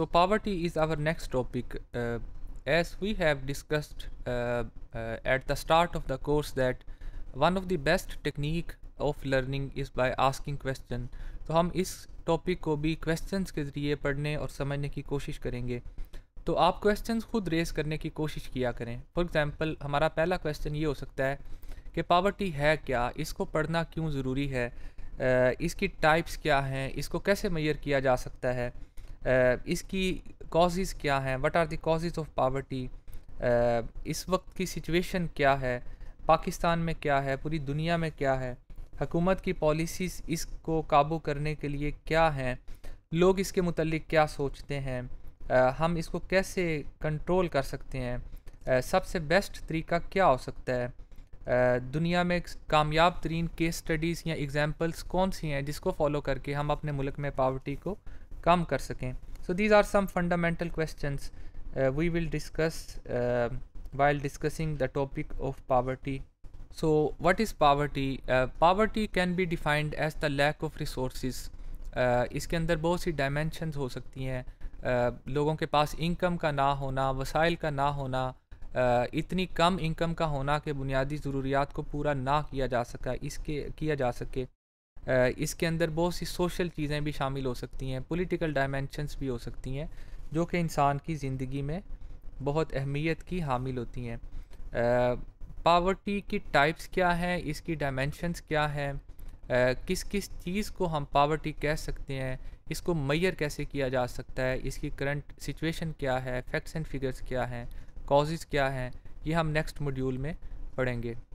So poverty is our next topic. Uh, as we have discussed uh, uh, at the start of the course that one of the best technique of learning is by asking question तो हम इस topic को भी questions के ज़रिए पढ़ने और समझने की कोशिश करेंगे तो आप क्वेश्चंस खुद रेस करने की कोशिश किया करें फॉर एग्ज़ाम्पल हमारा पहला क्वेश्चन ये हो सकता है कि पावर्टी है क्या इसको पढ़ना क्यों ज़रूरी है इसकी टाइप्स क्या हैं इसको कैसे मैयर किया जा सकता है इसकी कॉजेज़ क्या हैं what are the causes of poverty इस वक्त की सिचुएशन क्या है पाकिस्तान में क्या है पूरी दुनिया में क्या है हकूमत की पॉलिसीज़ इसको काबू करने के लिए क्या हैं लोग इसके मतलब क्या सोचते हैं आ, हम इसको कैसे कंट्रोल कर सकते हैं सबसे बेस्ट तरीका क्या हो सकता है आ, दुनिया में कामयाब तरीन केस स्टडीज़ या एग्ज़ाम्पल्स कौन सी हैं जिसको फॉलो करके हम अपने मुल्क में पावर्टी को काम कर सकें so these are some fundamental question we will discuss while discussing the topic of poverty so what is poverty poverty can be defined as the lack of resource इसके अंदर बहुत सी डायमेंशनस हो सकती हैं uh, लोगों के पास इनकम का ना होना वसाइल का ना होना uh, इतनी कम इनकम का होना कि बुनियादी ज़रूरियात को पूरा ना किया जा सका इसके किया जा सके इसके अंदर बहुत सी सोशल चीज़ें भी शामिल हो सकती हैं पॉलिटिकल डायमेंशनस भी हो सकती हैं जो कि इंसान की ज़िंदगी में बहुत अहमियत की हामिल होती हैं पावर्टी की टाइप्स क्या हैं इसकी डायमेंशनस क्या हैं किस किस चीज़ को हम पावर्टी कह सकते हैं इसको मैयर कैसे किया जा सकता है इसकी करंट सिचुएशन क्या है फैक्ट्स एंड फिगर्स क्या हैं कॉजेज़ क्या हैं ये हम नेक्स्ट मॉड्यूल में पढ़ेंगे